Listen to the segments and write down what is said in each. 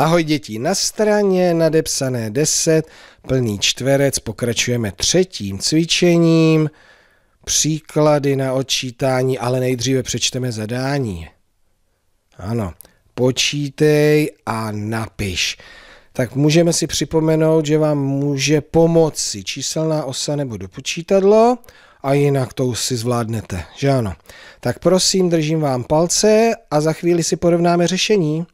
Ahoj děti, na straně nadepsané 10, plný čtverec, pokračujeme třetím cvičením, příklady na odčítání, ale nejdříve přečteme zadání. Ano, počítej a napiš. Tak můžeme si připomenout, že vám může pomoci číselná osa nebo dopočítadlo a jinak to už si zvládnete, že ano? Tak prosím, držím vám palce a za chvíli si porovnáme řešení.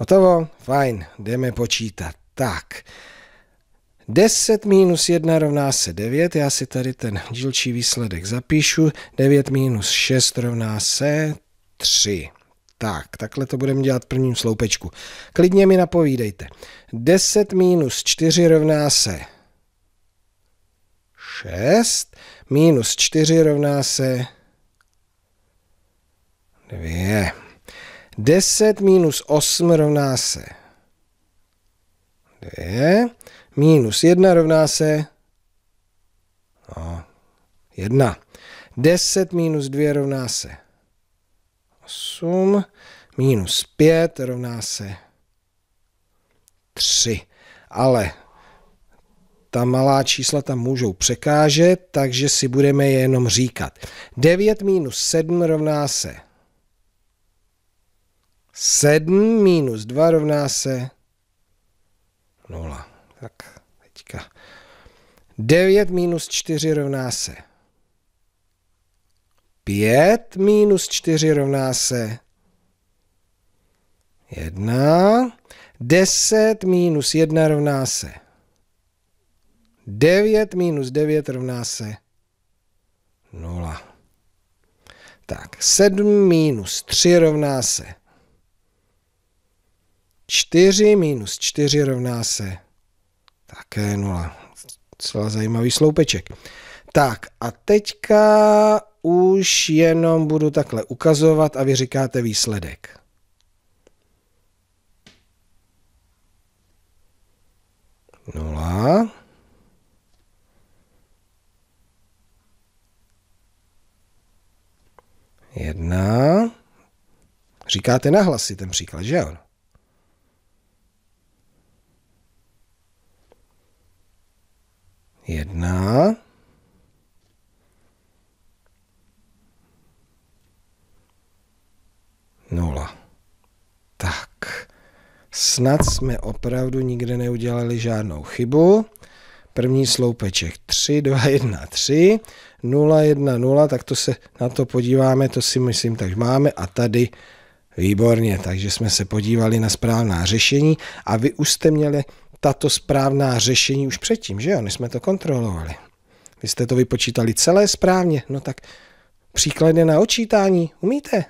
Hotovo? Fajn, jdeme počítat. Tak, 10 minus 1 rovná se 9, já si tady ten dílčí výsledek zapíšu, 9 minus 6 rovná se 3. Tak, takhle to budeme dělat v prvním sloupečku. Klidně mi napovídejte. 10 minus 4 rovná se 6, minus 4 rovná se 2, 10 minus 8 rovná se 2. Minus 1 rovná se no, 1. 10 minus 2 rovná se 8. Minus 5 rovná se 3. Ale ta malá čísla tam můžou překážet, takže si budeme je jenom říkat. 9 minus 7 rovná se 7 minus 2 rovná se 0. Tak teďka. 9 minus 4 rovná se 5 minus 4 rovná se 1. 10 minus 1 rovná se 9 minus 9 rovná se 0. Tak, 7 minus 3 rovná se 0. 4 minus 4 rovná se také 0. Celá zajímavý sloupeček. Tak a teďka už jenom budu takhle ukazovat a vy říkáte výsledek. Nula. Jedna. Říkáte nahlasy ten příklad, že jo? jedna. Nula. Tak. Snad jsme opravdu nikde neudělali žádnou chybu. První sloupeček 3, 2, 1, 3, 0, 1, 0, tak to se na to podíváme, to si myslím, tak máme a tady výborně, takže jsme se podívali na správná řešení a vy už jste měli tato správná řešení už předtím, že jo? My jsme to kontrolovali. Vy jste to vypočítali celé správně, no tak příklady na očítání umíte?